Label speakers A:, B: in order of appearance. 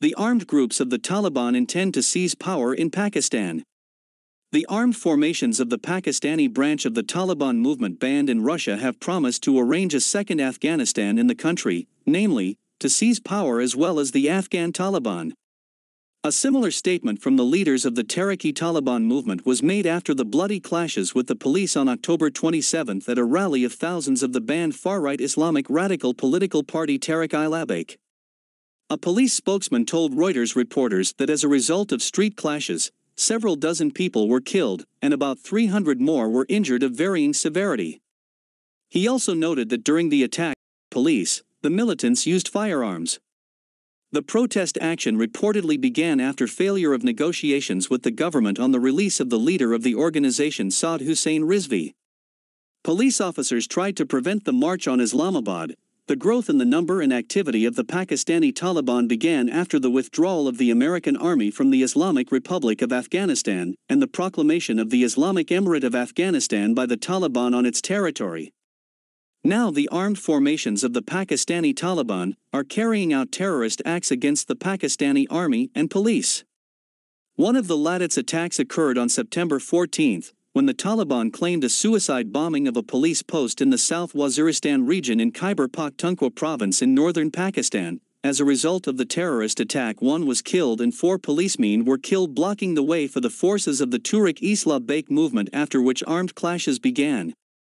A: the armed groups of the Taliban intend to seize power in Pakistan. The armed formations of the Pakistani branch of the Taliban movement banned in Russia have promised to arrange a second Afghanistan in the country, namely, to seize power as well as the Afghan Taliban. A similar statement from the leaders of the Tariqi Taliban movement was made after the bloody clashes with the police on October 27 at a rally of thousands of the banned far-right Islamic radical political party Tariq i labbaik a police spokesman told Reuters reporters that as a result of street clashes, several dozen people were killed, and about 300 more were injured of varying severity. He also noted that during the attack, police, the militants used firearms. The protest action reportedly began after failure of negotiations with the government on the release of the leader of the organization Saad Hussein Rizvi. Police officers tried to prevent the march on Islamabad, the growth in the number and activity of the Pakistani Taliban began after the withdrawal of the American army from the Islamic Republic of Afghanistan and the proclamation of the Islamic Emirate of Afghanistan by the Taliban on its territory. Now the armed formations of the Pakistani Taliban are carrying out terrorist acts against the Pakistani army and police. One of the Laditz attacks occurred on September 14, when the Taliban claimed a suicide bombing of a police post in the South Waziristan region in Khyber Pakhtunkhwa province in northern Pakistan. As a result of the terrorist attack one was killed and four policemen were killed blocking the way for the forces of the Turek Islah Bake movement after which armed clashes began.